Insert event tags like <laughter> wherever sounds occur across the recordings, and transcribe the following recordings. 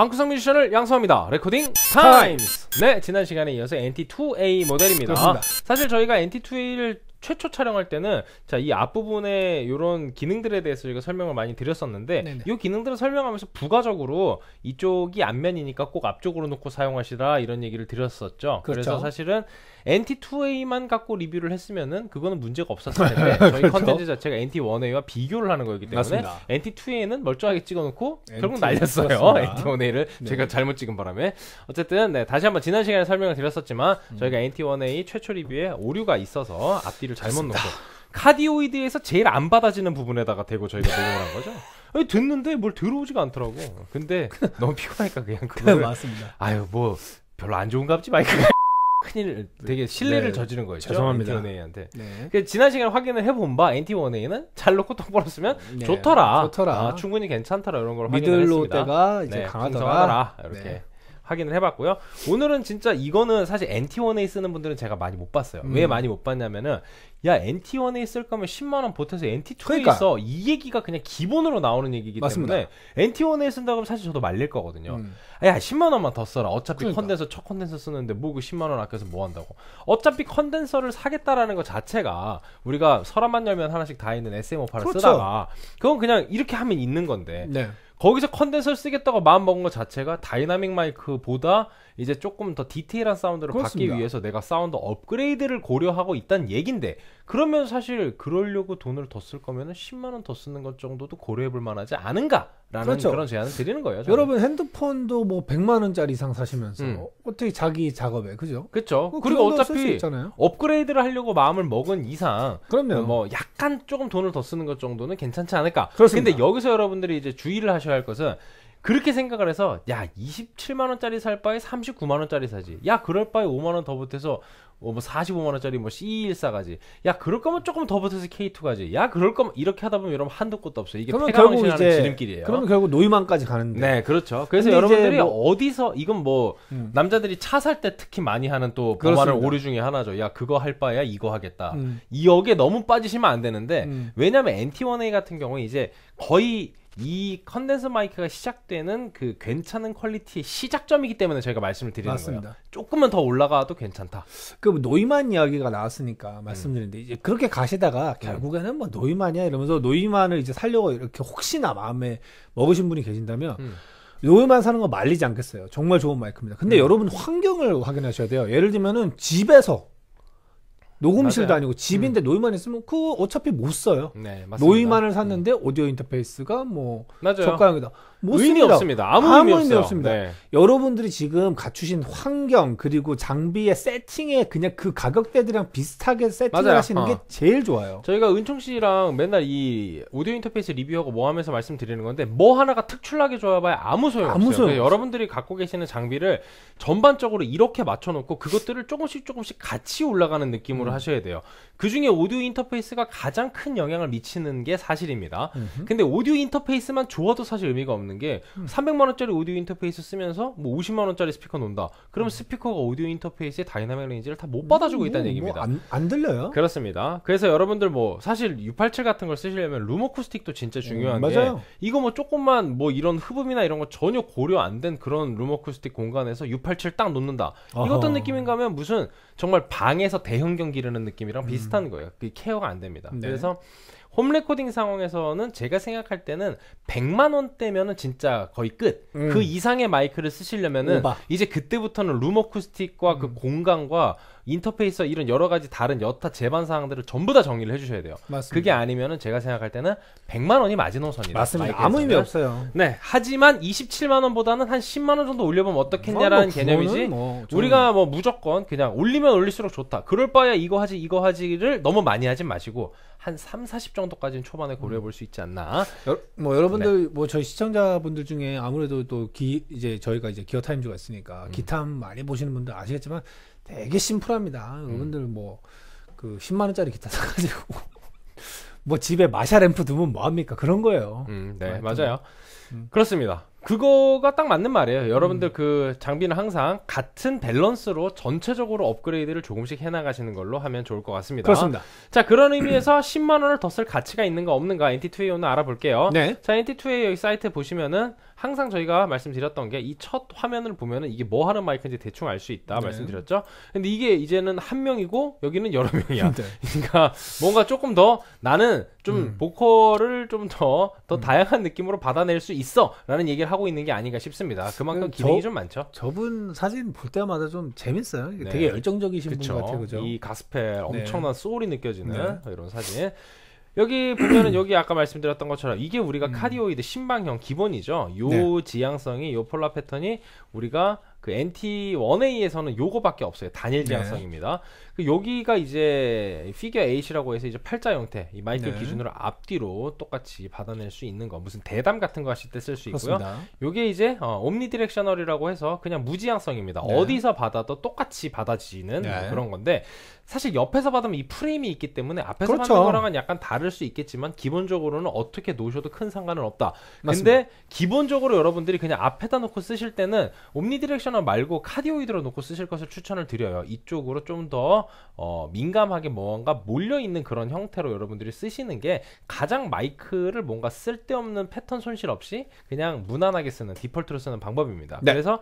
방구석 뮤지션을 양성합니다 레코딩 타임스 네 지난 시간에 이어서 NT2A 모델입니다 그렇습니다. 사실 저희가 NT2A를 최초 촬영할 때는 자이 앞부분에 이런 기능들에 대해서 저희가 설명을 많이 드렸었는데 네네. 이 기능들을 설명하면서 부가적으로 이쪽이 앞면이니까 꼭 앞쪽으로 놓고 사용하시라 이런 얘기를 드렸었죠 그렇죠. 그래서 사실은 NT2A만 갖고 리뷰를 했으면은 그거는 문제가 없었을 텐데 <laughs> 저희 그렇죠? 컨텐츠 자체가 NT1A와 비교를 하는 거기 때문에 맞습니다. NT2A는 멀쩡하게 찍어놓고 결국 날렸어요. NT1A를 네. 제가 잘못 찍은 바람에 어쨌든 네, 다시 한번 지난 시간에 설명을 드렸었지만 음. 저희가 NT1A 최초 리뷰에 오류가 있어서 앞뒤를 잘못 놓고 카디오이드에서 제일 안 받아지는 부분에다가 대고 저희가 녹음을 한 거죠. 아니, 듣는데 뭘 들어오지가 않더라고. 근데 <laughs> 너무 피곤하니까 그냥 네, 그거. 맞습니다. 아유 뭐 별로 안 좋은가 지마이크 큰일, 네. 되게 실례를 네. 저지른 거예요. 죄송합니다. NT1A한테. 네. 그 지난 시간에 확인을 해본 바 NT1A는 잘 놓고 똥 벌었으면 네. 좋더라. 좋더라. 아, 충분히 괜찮더라 이런 걸 확인했습니다. 미들로 때가 이제 네, 강하더라. 이렇게 네. 확인을 해봤고요. 오늘은 진짜 이거는 사실 NT1A 쓰는 분들은 제가 많이 못 봤어요. 음. 왜 많이 못 봤냐면은 야 NT1A 쓸 거면 10만 원 보태서 NT2에 그러니까. 있이 얘기가 그냥 기본으로 나오는 얘기이기 맞습니다. 때문에 NT1A 쓴다고 하면 사실 저도 말릴 거거든요. 음. 야 10만 원만 더 써라. 어차피 그러니까. 컨덴서 첫 컨덴서 쓰는데 뭐 그 10만 원 아껴서 뭐 한다고. 어차피 컨덴서를 사겠다라는 것 자체가 우리가 서랍만 열면 하나씩 다 있는 SM58을 그렇죠. 쓰다가 그건 그냥 이렇게 하면 있는 건데. 네. 거기서 컨덴서를 쓰겠다고 마음 먹은 것 자체가 다이나믹 마이크보다 이제 조금 더 디테일한 사운드를 그렇습니다. 받기 위해서 내가 사운드 업그레이드를 고려하고 있다는 얘긴데 그러면 사실 그러려고 돈을 더 쓸 거면은 10만 원 더 쓰는 것 정도도 고려해 볼 만하지 않은가? 라는 그렇죠. 그런 제안을 드리는 거예요. 저는. 여러분 핸드폰도 뭐 100만 원짜리 이상 사시면서 음. 어떻게 자기 작업에 그죠? 그렇죠. 그리고 어차피 업그레이드를 하려고 마음을 먹은 이상 그럼요. 뭐 약간 조금 돈을 더 쓰는 것 정도는 괜찮지 않을까. 그렇습니다. 근데 여기서 여러분들이 이제 주의를 하셔야 할 것은 그렇게 생각을 해서 야 27만 원짜리 살 바에 39만 원짜리 사지. 야 그럴 바에 5만 원더 보태서 뭐 45만원짜리 뭐, 뭐 c 1 e 4가지 야, 그럴 거면 조금 더 붙어서 k 2가지 야, 그럴 거면 이렇게 하다 보면 여러분 한도 끝도 없어요. 이게 결국 이제 지름길이에요. 그러면 결국 노이만까지 가는데. 네, 그렇죠. 그래서 여러분들이 뭐... 어디서, 이건 뭐, 음. 남자들이 차 살 때 특히 많이 하는 또범하을 오류 중에 하나죠. 야, 그거 할 바야 에 이거 하겠다. 음. 이 역에 너무 빠지시면 안 되는데, 음. 왜냐면 NT1A 같은 경우는 이제 거의 이 컨덴서 마이크가 시작되는 그 괜찮은 퀄리티의 시작점이기 때문에 저희가 말씀을 드리는 맞습니다. 거예요. 조금만 더 올라가도 괜찮다. 그 뭐 노이만 이야기가 나왔으니까 말씀드리는데 음. 이제 그렇게 가시다가 네. 결국에는 뭐 노이만이야 이러면서 노이만을 이제 살려고 이렇게 혹시나 마음에 먹으신 분이 계신다면 음. 노이만 사는 거 말리지 않겠어요. 정말 좋은 마이크입니다. 근데 음. 여러분 환경을 확인하셔야 돼요. 예를 들면은 집에서 녹음실도 맞아요. 아니고 집인데 음. 노이만 있으면 그 어차피 못 써요. 네, 맞습니다. 노이만을 샀는데 음. 오디오 인터페이스가 뭐 맞아요. 저가형이다. 못 의미 씁니다. 없습니다. 아무, 아무 의미, 의미 없습니다. 네. 여러분들이 지금 갖추신 환경 그리고 장비의 세팅에 그냥 그 가격대들이랑 비슷하게 세팅을 하시는 어. 게 제일 좋아요. 저희가 은총 씨랑 맨날 이 오디오 인터페이스 리뷰하고 뭐 하면서 말씀드리는 건데 뭐 하나가 특출나게 좋아봐야 아무 소용 아무 없어요. 소용 여러분들이 갖고 계시는 장비를 전반적으로 이렇게 맞춰놓고 그것들을 조금씩 조금씩 같이 올라가는 느낌으로 음. 하셔야 돼요. 그 중에 오디오 인터페이스가 가장 큰 영향을 미치는 게 사실입니다. 음흠. 근데 오디오 인터페이스만 좋아도 사실 의미가 없는 있는 게 음. 300만 원짜리 오디오 인터페이스 쓰면서 뭐 50만 원짜리 스피커 논다. 그럼 음. 스피커가 오디오 인터페이스의 다이나믹 레인지를 다 못 받아주고 음, 있다는 뭐 얘기입니다. 뭐 안, 안, 들려요? 그렇습니다. 그래서 여러분들 뭐 사실 687 같은 걸 쓰시려면 룸어쿠스틱도 진짜 중요한데 음, 이거 뭐 조금만 뭐 이런 흡음이나 이런 거 전혀 고려 안 된 그런 룸어쿠스틱 공간에서 687 딱 놓는다. 이거 어떤 느낌인가 하면 무슨 정말 방에서 대형 경기라는 느낌이랑 음. 비슷한 거예요. 그 케어가 안 됩니다. 네. 그래서 홈레코딩 상황에서는 제가 생각할 때는 100만 원대면은 진짜 거의 끝. 음. 그 이상의 마이크를 쓰시려면은 오바. 이제 그때부터는 룸 어쿠스틱과 그 음. 그 공간과 인터페이스와 이런 여러 가지 다른 여타 제반 사항들을 전부 다 정리를 해주셔야 돼요. 맞습니다. 그게 아니면은 제가 생각할 때는 100만 원이 마지노선이다. 맞습니다. 아무 의미 없어요. 네. 하지만 27만 원보다는 한 10만 원 정도 올려보면 어떻겠냐라는 뭐 개념이지. 뭐 우리가 뭐 무조건 그냥 올리면 올릴수록 좋다. 그럴 바에 이거 하지 이거 하지를 너무 많이 하지 마시고 한 3, 40 정도까지는 초반에 고려해 볼 수 있지 않나. 여, 뭐 여러분들 네. 뭐 저희 시청자분들 중에 아무래도 또기 이제 저희가 이제 기어 타임즈가 있으니까 음. 기탐 많이 보시는 분들 아시겠지만 되게 심플합니다. 여러분들 음. 뭐그 10만 원짜리 기타 사가지고 <laughs> 뭐 집에 마샤 램프 두면 뭐합니까 그런 거예요. 음, 네 맞아요. 음. 그렇습니다. 그거가 딱 맞는 말이에요. 여러분들 음. 그 장비는 항상 같은 밸런스로 전체적으로 업그레이드를 조금씩 해나가시는 걸로 하면 좋을 것 같습니다. 그렇습니다. 자, 그런 의미에서 10만 <clears throat> 원을 더 쓸 가치가 있는가 없는가 NT2AO는 알아볼게요. 네. 자, NT2AO 사이트 보시면은 항상 저희가 말씀드렸던 게 이 첫 화면을 보면은 이게 뭐 하는 마이크인지 대충 알 수 있다 네. 말씀드렸죠. 근데 이게 이제는 한 명이고 여기는 여러 명이야. <laughs> 네. 그러니까 뭔가 조금 더 나는 좀 음. 보컬을 좀 더더 더 음. 다양한 느낌으로 받아낼 수 있어라는 얘기를 하고 있는 게 아닌가 싶습니다. 그만큼 기능이 저, 좀 많죠. 저분 사진 볼 때마다 좀 재밌어요. 네. 되게 열정적이신 그쵸? 분 같아요. 그죠? 이 가스펠 네. 엄청난 네. 소울이 느껴지는 네. 이런 사진. 여기 보면은 여기 아까 말씀드렸던 것처럼 이게 우리가 음. 카디오이드 신방형 기본이죠. 요 네. 지향성이 요 폴라 패턴이 우리가 그 NT1A에서는 요거밖에 없어요. 단일 네. 지향성입니다. 네. 그 여기가 이제 피겨 에8이라고 해서 이제 팔자 형태 이마이크 네. 기준으로 앞뒤로 똑같이 받아낼 수 있는 거 무슨 대담 같은 거 하실 때 쓸 수 있고요. 요게 이제 어, 옴니 디렉셔널이라고 해서 그냥 무지향성입니다. 네. 어디서 받아도 똑같이 받아지는 네. 뭐 그런 건데 사실 옆에서 받으면 이 프레임이 있기 때문에 앞에서 그렇죠. 받는 거랑은 약간 다를 수 있겠지만 기본적으로는 어떻게 놓으셔도 큰 상관은 없다. 맞습니다. 근데 기본적으로 여러분들이 그냥 앞에다 놓고 쓰실 때는 옴니 디렉셔널 말고 카디오이드로 놓고 쓰실 것을 추천을 드려요. 이쪽으로 좀더 어, 민감하게 뭔가 몰려있는 그런 형태로 여러분들이 쓰시는 게 가장 마이크를 뭔가 쓸데없는 패턴 손실 없이 그냥 무난하게 쓰는 디폴트로 쓰는 방법입니다. 네. 그래서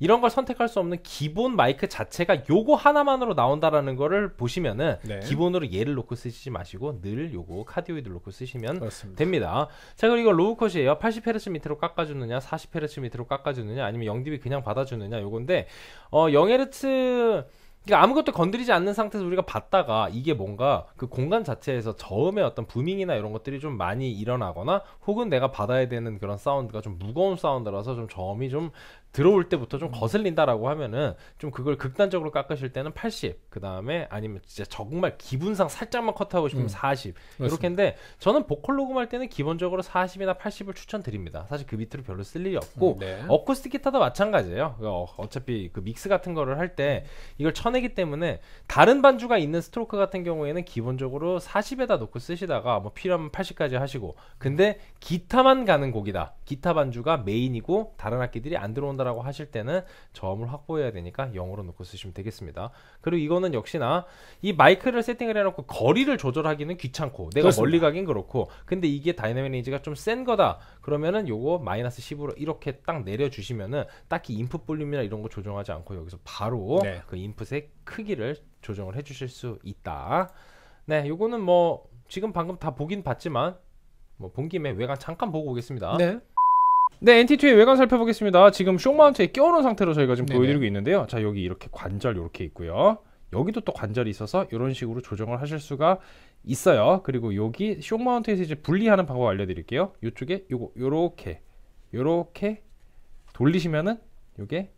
이런 걸 선택할 수 없는 기본 마이크 자체가 요거 하나만으로 나온다라는 거를 보시면은 네. 기본으로 얘를 놓고 쓰시지 마시고 늘 요거 카디오이드 놓고 쓰시면 그렇습니다. 됩니다. 자 그리고 로우컷이에요. 80Hz 밑으로 깎아주느냐 40Hz 밑으로 깎아주느냐 아니면 0dB 그냥 받아주느냐 요건데 어 0Hz 그러니까 아무것도 건드리지 않는 상태에서 우리가 봤다가 이게 뭔가 그 공간 자체에서 저음의 어떤 부밍이나 이런 것들이 좀 많이 일어나거나 혹은 내가 받아야 되는 그런 사운드가 좀 무거운 사운드라서 좀 저음이 좀 들어올 때부터 좀 거슬린다라고 하면은 좀 그걸 극단적으로 깎으실 때는 80, 그 다음에 아니면 진짜 정말 기분상 살짝만 컷하고 싶으면 음. 40 이렇게인데 저는 보컬 녹음할 때는 기본적으로 40이나 80을 추천드립니다. 사실 그 밑으로 별로 쓸 일이 없고 음, 네. 어쿠스틱 기타도 마찬가지예요. 어, 어차피 그 믹스 같은 거를 할 때 이걸 쳐내기 때문에 다른 반주가 있는 스트로크 같은 경우에는 기본적으로 40에다 놓고 쓰시다가 뭐 필요하면 80까지 하시고 근데 기타만 가는 곡이다. 기타 반주가 메인이고 다른 악기들이 안 들어온 나다라고 하실 때는 저음을 확보해야 되니까 0으로 놓고 쓰시면 되겠습니다. 그리고 이거는 역시나 이 마이크를 세팅을 해놓고 거리를 조절하기는 귀찮고 내가 그렇습니다. 멀리 가긴 그렇고 근데 이게 다이내믹 레인지가 좀 센 거다 그러면은 요거 마이너스 10으로 이렇게 딱 내려주시면은 딱히 인풋 볼륨이나 이런 거 조정하지 않고 여기서 바로 네. 그 인풋의 크기를 조정을 해주실 수 있다. 네, 요거는 뭐 지금 방금 다 보긴 봤지만 뭐 본 김에 외관 잠깐 보고 오겠습니다. 네. 네, NT2의 외관 살펴보겠습니다. 지금 쇼마운트에 끼워놓은 상태로 저희가 지금 네네. 보여드리고 있는데요. 자, 여기 이렇게 관절 이렇게 있고요. 여기도 또 관절이 있어서 이런 식으로 조정을 하실 수가 있어요. 그리고 여기 쇼마운트에서 이제 분리하는 방법 알려드릴게요. 이쪽에 요거 요렇게 요렇게 돌리시면은 요게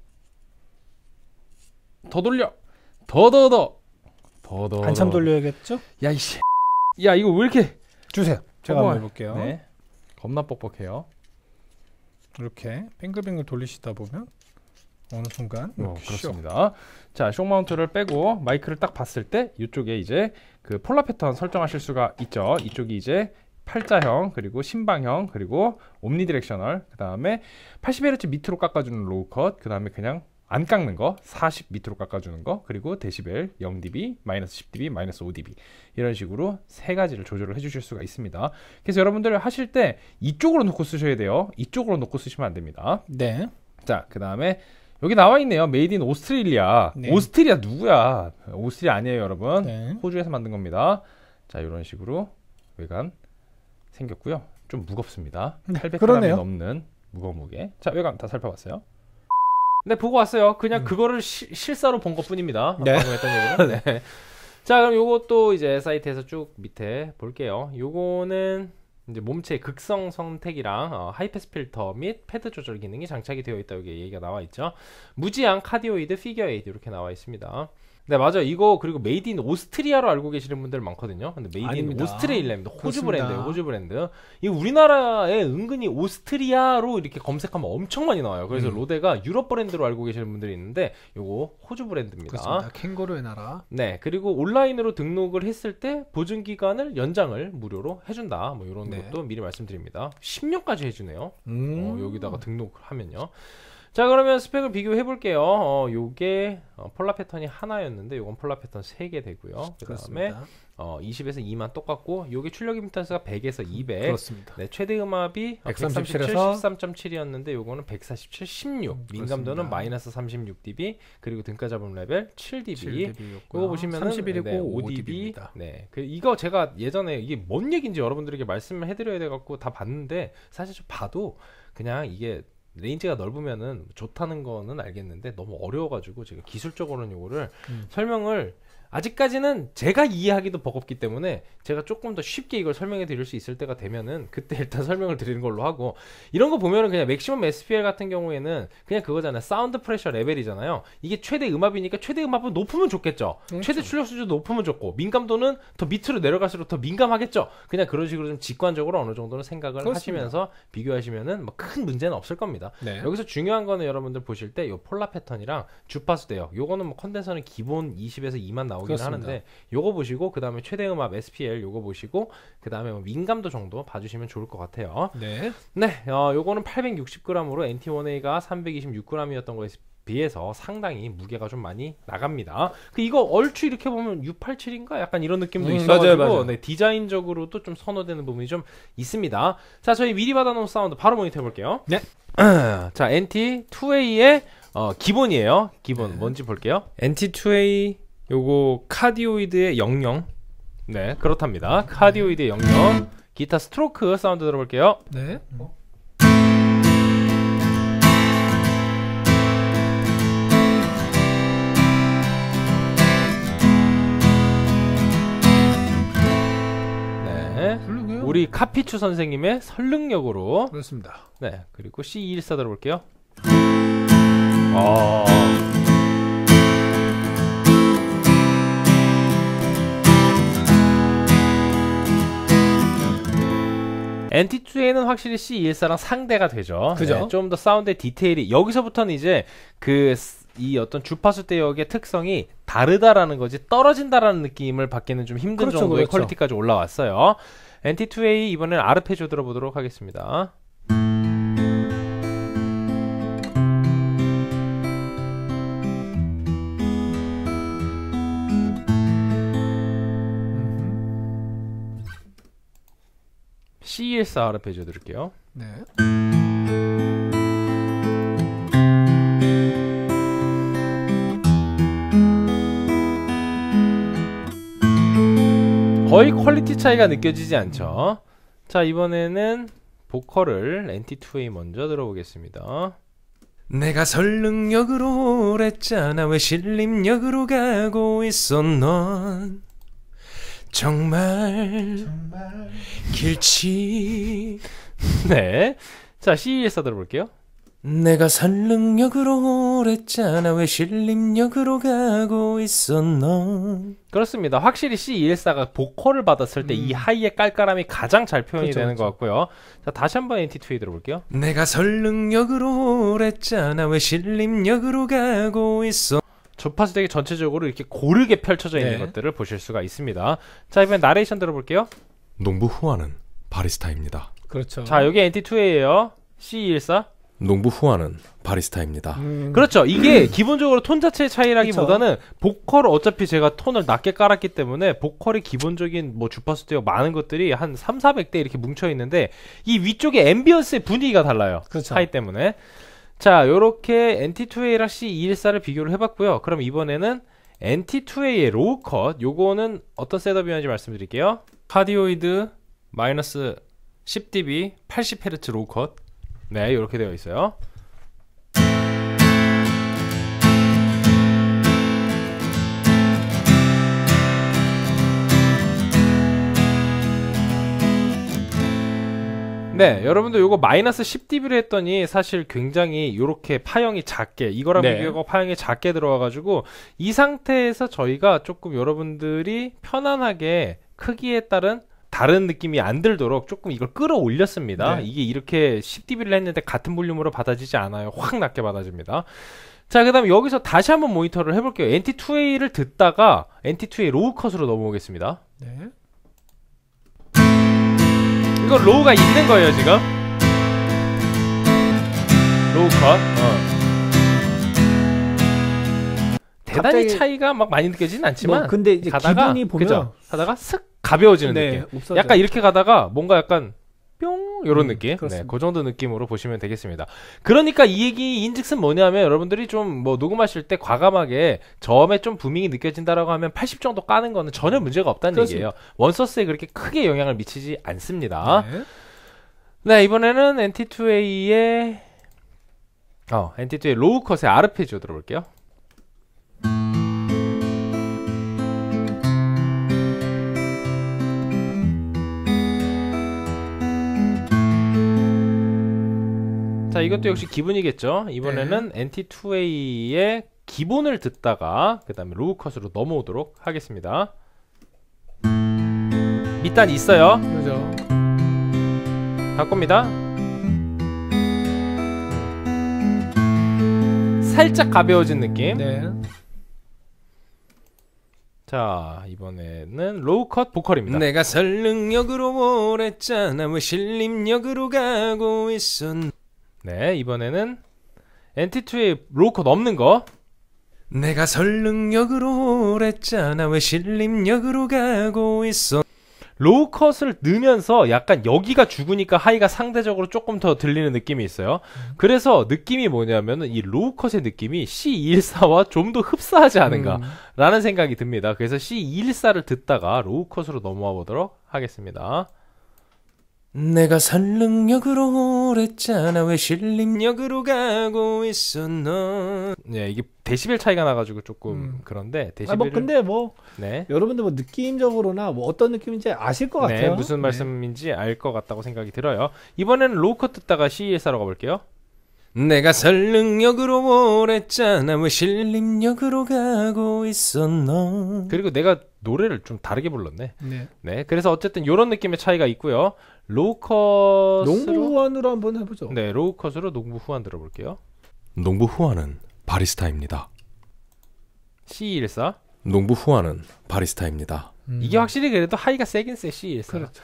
더 돌려 더 더더더더 한참 돌려야겠죠? 야 이씨 야 이거 왜 이렇게 주세요. 제가 한번 해볼게요. 네. 겁나 뻑뻑해요. 이렇게 뱅글뱅글 돌리시다 보면 어느 순간 어, 그렇습니다. 자, 쇼 마운트를 빼고 마이크를 딱 봤을 때 이쪽에 이제 그 폴라 패턴 설정하실 수가 있죠. 이쪽이 이제 팔자형 그리고 신방형 그리고 옴니디렉셔널 그 다음에 80Hz 밑으로 깎아주는 로우컷 그 다음에 그냥 안 깎는 거40 밑으로 깎아주는 거 그리고 데시벨 0dB 마이너스 10dB 마이너스 5dB 이런 식으로 세 가지를 조절을 해주실 수가 있습니다 그래서 여러분들 하실 때 이쪽으로 놓고 쓰셔야 돼요 이쪽으로 놓고 쓰시면 안 됩니다 네자그 다음에 여기 나와 있네요 메이드 인오스트레리아 네. 오스트리아 누구야 오스트리아 아니에요 여러분 네. 호주에서 만든 겁니다 자 이런 식으로 외관 생겼고요 좀 무겁습니다 800g이 넘는 무거운 무게 자 외관 다 살펴봤어요 네, 보고 왔어요. 그냥 음. 그거를 시, 실사로 본 것 뿐입니다. 네. 방금 했던 <laughs> 얘기는. 네. 네. 자, 그럼 요것도 이제 사이트에서 쭉 밑에 볼게요. 요거는 이제 몸체 극성 선택이랑 어, 하이패스 필터 및 패드 조절 기능이 장착이 되어 있다 여기 얘기가 나와 있죠. 무지한 카디오이드 피겨에이드 이렇게 나와 있습니다. 네 맞아 이거 그리고 메이드 인 오스트리아로 알고 계시는 분들 많거든요. 근데 메이드 인 오스트레일리아입니다. 호주 브랜드예요. 호주 브랜드. 이 우리나라에 은근히 오스트리아로 이렇게 검색하면 엄청 많이 나와요. 그래서 음. 로데가 유럽 브랜드로 알고 계시는 분들이 있는데 요거 호주 브랜드입니다. 그렇습니다. 캥거루의 나라. 네 그리고 온라인으로 등록을 했을 때 보증 기간을 연장을 무료로 해준다. 뭐 이런 네. 이것도 미리 말씀드립니다. 10년까지 해주네요. 음. 어, 여기다가 등록하면요. 자 그러면 스펙을 비교해 볼게요. 어, 요게 어, 폴라 패턴이 하나였는데 요건 폴라 패턴 3개 되고요. 그다음에 어, 20에서 2만 똑같고 요게 출력 임피턴스가 100에서 200. 그렇습니다. 네, 최대 음압이 137에서 아, 13.7이었는데 요거는 147, 16. 음, 민감도는 마이너스 36 dB 그리고 등가 잡음 레벨 7 dB. 이거 보시면은 31이고 네, 5 dB. 네, 그 이거 제가 예전에 이게 뭔 얘기인지 여러분들에게 말씀을 해드려야 돼갖고 다 봤는데 사실 좀 봐도 그냥 이게 레인지가 넓으면은 좋다는 거는 알겠는데 너무 어려워가지고 제가 기술적으로는 요거를 음. 설명을 아직까지는 제가 이해하기도 버겁기 때문에 제가 조금 더 쉽게 이걸 설명해 드릴 수 있을 때가 되면은 그때 일단 <laughs> 설명을 드리는 걸로 하고 이런 거 보면은 그냥 맥시멈 SPL 같은 경우에는 그냥 그거잖아요 사운드 프레셔 레벨이잖아요 이게 최대 음압이니까 최대 음압은 높으면 좋겠죠 그렇죠. 최대 출력 수준도 높으면 좋고 민감도는 더 밑으로 내려갈수록 더 민감하겠죠 그냥 그런 식으로 좀 직관적으로 어느 정도는 생각을 그렇습니다. 하시면서 비교하시면은 뭐 큰 문제는 없을 겁니다 네. 여기서 중요한 거는 여러분들 보실 때 요 폴라 패턴이랑 주파수 대역 요거는 뭐 컨덴서는 기본 20에서 2만 나오 나오긴 그렇습니다. 하는데 요거 보시고 그 다음에 최대 음압 SPL 요거 보시고 그 다음에 뭐 민감도 정도 봐주시면 좋을 것 같아요. 네. 네. 어, 요거는 860g으로 NT1A가 326g이었던 거에 비해서 상당히 무게가 좀 많이 나갑니다. 그 이거 얼추 이렇게 보면 687인가 약간 이런 느낌도 음, 있어가지고 맞아요, 맞아요. 네, 디자인적으로도 좀 선호되는 부분이 좀 있습니다. 자 저희 미리 받아놓은 사운드 바로 모니터 해볼게요. 네. <clears throat> 자 NT 2A의 어, 기본이에요. 기본 네. 뭔지 볼게요. NT 2A 요거 카디오이드의 영영 네 그렇답니다 카디오이드의 영영 기타 스트로크 사운드 들어볼게요 네 어? 우리 카피추 선생님의 설릉역으로 그렇습니다. 네 그리고 C214 들어볼게요. 아 NT2에는 확실히 C214랑 e 상대가 되죠. 그죠. 네, 좀더 사운드의 디테일이 여기서부터는 이제 그 이 어떤 주파수 대역의 특성이 다르다라는 거지 떨어진다라는 느낌을 받기는 좀 힘든 그렇죠, 정도의 그렇죠. 퀄리티까지 올라왔어요. NT2A 이번엔 아르페조 들어보도록 하겠습니다. ASR 페이지 드릴게요. 네. 거의 퀄리티 차이가 느껴지지 않죠. 자, 이번에는 보컬을 NT2A 먼저 들어보겠습니다. 내가 설릉역으로 오랬잖아 왜 신림역으로 가고 있어 넌 정말, 정말 길치 네. 자, C에서 들어볼게요. 내가 설릉역으로 오랬잖아 왜실림역으로 가고 있었넌 그렇습니다. 확실히 C214가 보컬을 받았을 때이 음. 하이의 깔깔함이 가장 잘 표현이 그렇 되는 그렇것 같고요. 자, 다시 한번 NT2 들어볼게요. 내가 설릉역으로 오랬잖아 왜실림역으로 가고 있어 주파수대기 전체적으로 이렇게 고르게 펼쳐져 있는 네. 것들을 보실 수가 있습니다. 자, 이번엔 나레이션 들어볼게요. 농부 후아는 바리스타입니다. 그렇죠. 자, 여기 NT2A예요. C214. 농부 후아는 바리스타입니다. 음... 그렇죠. 이게 음. 기본적으로 톤 자체의 차이라기보다는 그렇죠. 보컬 어차피 제가 톤을 낮게 깔았기 때문에 보컬이 기본적인 뭐 주파수 대역 많은 것들이 한 3, 400대 이렇게 뭉쳐 있는데 이 위쪽에 앰비언스의 분위기가 달라요. 그렇죠. 차이 때문에. 자, 요렇게 NT2A랑 C214를 비교를 해봤고요. 그럼 이번에는 NT2A의 로우컷, 요거는 어떤 셋업이었는지 말씀드릴게요. 카디오이드 마이너스 10dB 80Hz 로우컷. 네, 요렇게 되어 있어요. 네, 여러분들 이거 마이너스 10dB로 했더니 사실 굉장히 이렇게 파형이 작게 이거랑 네. 비교하고 파형이 작게 들어와가지고 이 상태에서 저희가 조금 여러분들이 편안하게 크기에 따른 다른 느낌이 안 들도록 조금 이걸 끌어올렸습니다. 네. 이게 이렇게 10dB를 했는데 같은 볼륨으로 받아지지 않아요. 확 낮게 받아집니다. 자, 그 다음에 여기서 다시 한번 모니터를 해볼게요. NT2A를 듣다가 NT2A 로우컷으로 넘어오겠습니다. 네. 거 로우가 있는 거예요 지금 로우 컷 어. 대단히 차이가 막 많이 느껴지진 않지만 뭐 근데 이제 가다가, 기분이 보면 그쵸 가다가 슥 가벼워지는 네, 느낌 없어져. 약간 이렇게 가다가 뭔가 약간 뿅 이런 음, 느낌 네, 그렇습니다. 네, 그 정도 느낌으로 보시면 되겠습니다 그러니까 이 얘기인즉슨 뭐냐면 여러분들이 좀 뭐 녹음하실 때 과감하게 저음에 좀 부밍이 느껴진다라고 하면 80 정도 까는 거는 전혀 문제가 없다는 그렇습니다. 얘기예요 원서스에 그렇게 크게 영향을 미치지 않습니다 네, 네 이번에는 NT2A의 어, n t 2 a 로우컷의 아르페지오 들어볼게요 자, 이것도 음. 역시 기분이겠죠. 이번에는 NT2A의 기본을 듣다가 그 다음에 로우컷으로 넘어오도록 하겠습니다. 밑단 있어요. 그죠. 바꿉니다. 살짝 가벼워진 느낌. 네. 자 이번에는 로우컷 보컬입니다 내가 설릉역으로 오랬잖아 왜 뭐 신림역으로 가고 있었 네, 이번에는 엔티투의 로컷 없는 거. 내가 설능력으로 오랬잖아 왜실림력으로 가고 있어 로우컷을 넣으면서 약간 여기가 죽으니까 하이가 상대적으로 조금 더 들리는 느낌이 있어요 음. 그래서 느낌이 뭐냐면은 이 로우컷의 느낌이 C214와 좀 더 흡사하지 않은가라는 음. 생각이 듭니다 그래서 C214를 듣다가 로우컷으로 넘어와 보도록 하겠습니다 내가 설릉역으로 오랬잖아 왜 신림역으로 가고 있어 넌 네, 이게 데시벨 차이가 나가지고 조금 음. 그런데 데시벨 아, 뭐 근데 뭐 네. 여러분들 뭐 느낌적으로나 뭐 어떤 느낌인지 아실 것 네, 같아요 무슨 네. 말씀인지 알 것 같다고 생각이 들어요 이번에는 로컷 듣다가 CES로 가볼게요 내가 설릉역으로 오랬잖아 왜 신림역으로 가고 있었나 그리고 내가 노래를 좀 다르게 불렀네 네, 네 그래서 어쨌든 이런 느낌의 차이가 있고요 로우컷 농부 후환으로 한번 해보죠. 네, 로우컷으로 농부 후환 들어볼게요. 농부 후환은 바리스타입니다. C14. 농부 후환은 바리스타입니다. 음. 이게 확실히 그래도 하이가 세긴 세 C14. 그렇죠.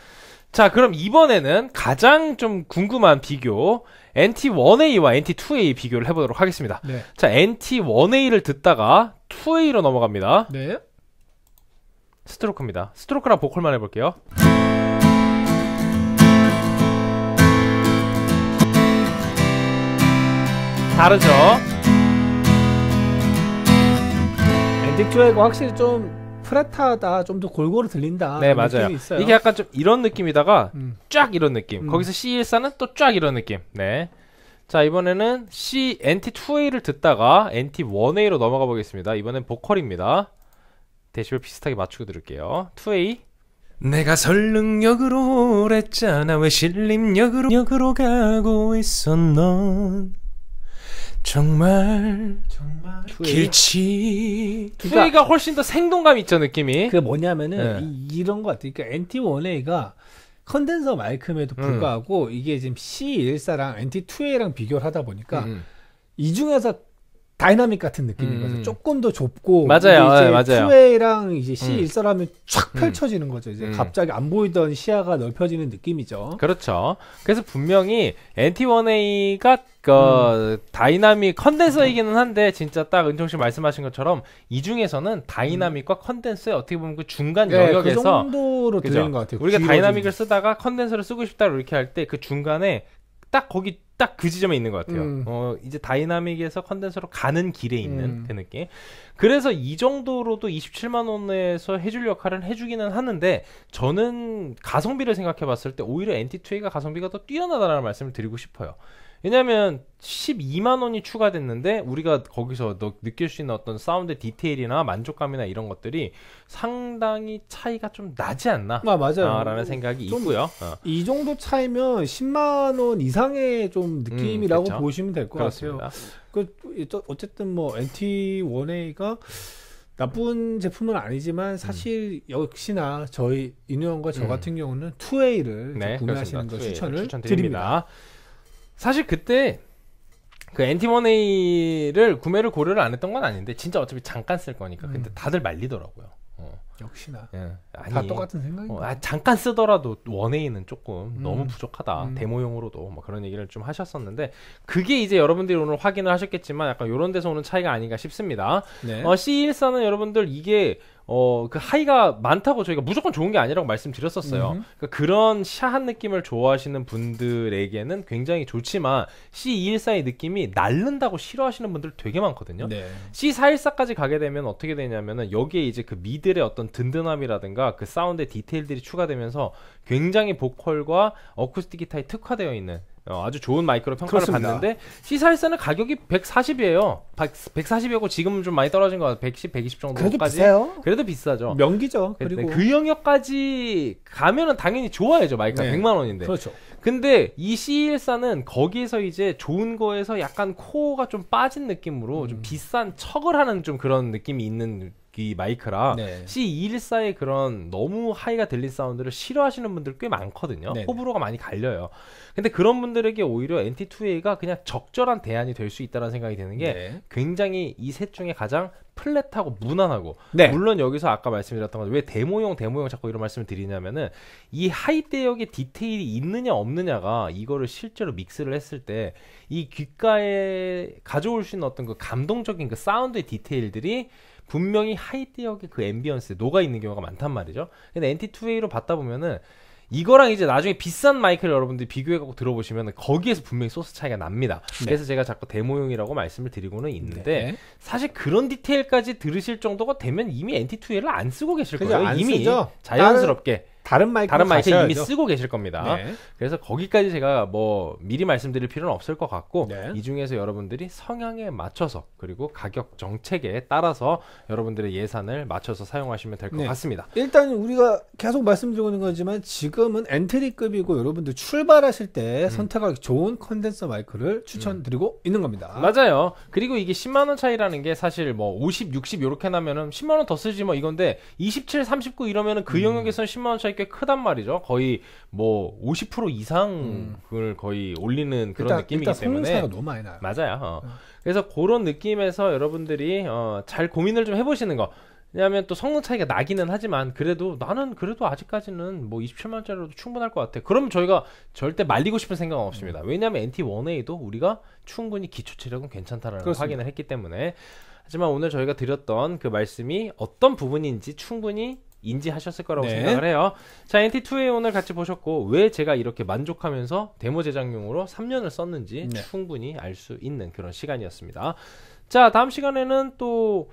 자, 그럼 이번에는 가장 좀 궁금한 비교 NT1A와 NT2A 비교를 해보도록 하겠습니다. 네. 자, NT1A를 듣다가 2A로 넘어갑니다. 네. 스트로크입니다. 스트로크랑 보컬만 해볼게요. 다르죠 엔틱 조에가 확실히 좀 프레타다 좀 더 골고루 들린다 네 맞아요 이게 약간 좀 이런 느낌이다가 음. 쫙 이런 느낌 음. 거기서 C14는 또 쫙 이런 느낌 네자 이번에는 C NT2A를 듣다가 NT1A로 넘어가 보겠습니다 이번엔 보컬입니다 대시벨 비슷하게 맞추고 들을게요 2A 내가 설릉역으로 오랬잖아 왜신림역으로 가고 있어 넌 정말 정말 길치 투가 훨씬 더 생동감 있죠 느낌이 그 뭐냐면은 네. 이, 런것 같아. 그러니까 NT 1A가 컨덴서 마이크임에도 음. 불구하고 음. 이게 지금 C14랑 NT2A랑 비교를 하다 보니까 음. 음. 이 중에서 다이나믹 같은 느낌이 거죠. 음. 조금 더 좁고 맞아요. 이제 네, 맞아요. 2A랑 이제 C14라면 음. 촥 음. 펼쳐지는 거죠. 이제 음. 갑자기 안 보이던 시야가 넓혀지는 느낌이죠. 그렇죠. 그래서 분명히 NT1A가 그 음. 다이나믹 컨덴서이기는 한데 진짜 딱 은총 씨 말씀하신 것처럼 이 중에서는 다이나믹과 음. 컨덴서의 어떻게 보면 그 중간 네, 그 영역에서 그 정도로 되는 것 같아요. 우리가 다이나믹을 쓰다가 컨덴서를 쓰고 싶다 이렇게 할 때 그 중간에 딱 거기 딱그 지점에 있는 것 같아요. 음. 어, 이제 다이나믹에서 컨덴서로 가는 길에 있는 음. 그 느낌. 그래서 이 정도로도 27만 원에서 해줄 역할은 해주기는 하는데 저는 가성비를 생각해봤을 때 오히려 NT2A가 가성비가 더 뛰어나다라는 말씀을 드리고 싶어요. 왜냐면 12만 원이 추가됐는데 우리가 거기서 느낄 수 있는 어떤 사운드 디테일이나 만족감이나 이런 것들이 상당히 차이가 좀 나지 않나? 아, 맞아요. 라는 생각이 있고요. 어. 이 정도 차이면 10만 원 이상의 좀 음, 느낌이라고 음, 보시면 될 것 같아요. 그 어쨌든 뭐 NT1A가 나쁜 제품은 아니지만 사실 음. 역시나 저희 인우형과 저 음. 같은 경우는 2A를 네, 구매하시는 걸 추천을 추천드립니다. 드립니다. 사실 그때 그 엔티머네이를 구매를 고려를 안 했던 건 아닌데 진짜 어차피 잠깐 쓸 거니까 근데 음. 다들 말리더라고요. 어. 역시나 예. 아니, 다 똑같은 생각이. 어, 아, 잠깐 쓰더라도 원웨이는 조금 음. 너무 부족하다 음. 데모용으로도 뭐 그런 얘기를 좀 하셨었는데 그게 이제 여러분들이 오늘 확인을 하셨겠지만 약간 이런 데서 오는 차이가 아닌가 싶습니다. 네. 어, C14는 여러분들 이게 어, 그 하이가 많다고 저희가 무조건 좋은 게 아니라고 말씀드렸었어요. 그러니까 그런 샤한 느낌을 좋아하시는 분들에게는 굉장히 좋지만 C214의 느낌이 날른다고 싫어하시는 분들 되게 많거든요. 네. C414까지 가게 되면 어떻게 되냐면은 여기에 이제 그 미들의 어떤 든든함이라든가 그 사운드의 디테일들이 추가되면서 굉장히 보컬과 어쿠스틱 기타에 특화되어 있는 어, 아주 좋은 마이크로 평가를 그렇습니다. 받는데 C4에서는 가격이 140이에요. 140이고 지금은 좀 많이 떨어진 것 같아요. 110, 120 정도까지. 그래도 비싸요. 그래도 비싸죠. 명기죠. 네, 네, 그리고 그 영역까지 가면은 당연히 좋아야죠. 마이크가 네. 100만 원인데. 그렇죠. 근데 이 C14는 거기에서 이제 좋은 거에서 약간 코어가 좀 빠진 느낌으로 음. 좀 비싼 척을 하는 좀 그런 느낌이 있는 이 마이크라 네. C214의 그런 너무 하이가 들린 사운드를 싫어하시는 분들 꽤 많거든요. 네네. 호불호가 많이 갈려요. 근데 그런 분들에게 오히려 NT2A가 그냥 적절한 대안이 될 수 있다는 생각이 드는 게 네. 굉장히 이 셋 중에 가장 플랫하고 무난하고 네. 물론 여기서 아까 말씀드렸던 건왜 데모용 데모용 자꾸 이런 말씀을 드리냐면은 이 하이 대역의 디테일이 있느냐 없느냐가 이거를 실제로 믹스를 했을 때 이 귓가에 가져올 수 있는 어떤 그 감동적인 그 사운드의 디테일들이 분명히 하이 대역의 그 앰비언스에 녹아 있는 경우가 많단 말이죠. 근데 NT2A로 받다 보면은 이거랑 이제 나중에 비싼 마이크를 여러분들이 비교해갖고 들어보시면 거기에서 분명히 소스 차이가 납니다. 네. 그래서 제가 자꾸 데모용이라고 말씀을 드리고는 있는데 네. 사실 그런 디테일까지 들으실 정도가 되면 이미 NT2A를 안 쓰고 계실 거예요. 이미 쓰죠? 자연스럽게. 다른... 다른 마이크 다른 마이크 이미 쓰고 계실 겁니다. 네. 그래서 거기까지 제가 뭐 미리 말씀드릴 필요는 없을 것 같고 네. 이 중에서 여러분들이 성향에 맞춰서 그리고 가격 정책에 따라서 여러분들의 예산을 맞춰서 사용하시면 될것 네. 같습니다. 일단 우리가 계속 말씀드리는 거지만 지금은 엔트리급이고 여러분들 출발하실 때 음. 선택하기 좋은 컨덴서 마이크를 추천드리고 음. 있는 겁니다. 맞아요. 그리고 이게 10만 원 차이라는 게 사실 뭐 50, 60 이렇게 나면은 10만 원 더 쓰지 뭐 이건데 27, 39 이러면은 그 음. 영역에서는 10만 원 차이 꽤 크단 말이죠. 거의 뭐 50% 이상을 음. 거의 올리는 그런 일단, 느낌이기 일단 때문에 너무 많이 나요. 맞아요. 어. 음. 그래서 그런 느낌에서 여러분들이 어, 잘 고민을 좀 해보시는 거. 왜냐하면 또 성능 차이가 나기는 하지만 그래도 나는 그래도 아직까지는 뭐 27만원짜리로도 충분할 것 같아. 그럼 저희가 절대 말리고 싶은 생각은 없습니다. 음. 왜냐하면 NT1A도 우리가 충분히 기초 체력은 괜찮다라는 그렇습니다. 확인을 했기 때문에 하지만 오늘 저희가 드렸던 그 말씀이 어떤 부분인지 충분히 인지하셨을 거라고 네. 생각을 해요. 자, NT2의 오늘 같이 보셨고 왜 제가 이렇게 만족하면서 데모 제작용으로 3년을 썼는지 네. 충분히 알 수 있는 그런 시간이었습니다. 자, 다음 시간에는 또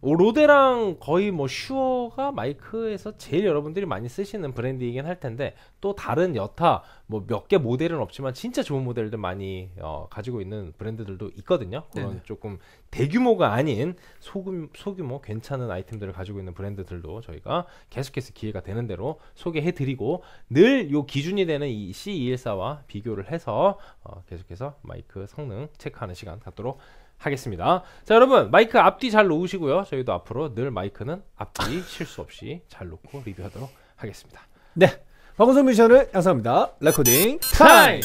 뭐 로데랑 거의 뭐 슈어가 마이크에서 제일 여러분들이 많이 쓰시는 브랜드이긴 할 텐데 또 다른 여타 뭐 몇 개 모델은 없지만 진짜 좋은 모델들 많이 어, 가지고 있는 브랜드들도 있거든요. 그런 네네. 조금 대규모가 아닌 소금, 소규모 괜찮은 아이템들을 가지고 있는 브랜드들도 저희가 계속해서 기회가 되는 대로 소개해드리고 늘 요 기준이 되는 이 C214와 e 비교를 해서 어, 계속해서 마이크 성능 체크하는 시간 갖도록 하겠습니다. 자, 여러분, 마이크 앞뒤 잘 놓으시고요. 저희도 앞으로 늘 마이크는 앞뒤 실수 없이 잘 놓고 리뷰하도록 하겠습니다. 네. 방송 미션을 양성합니다. 레코딩 타임!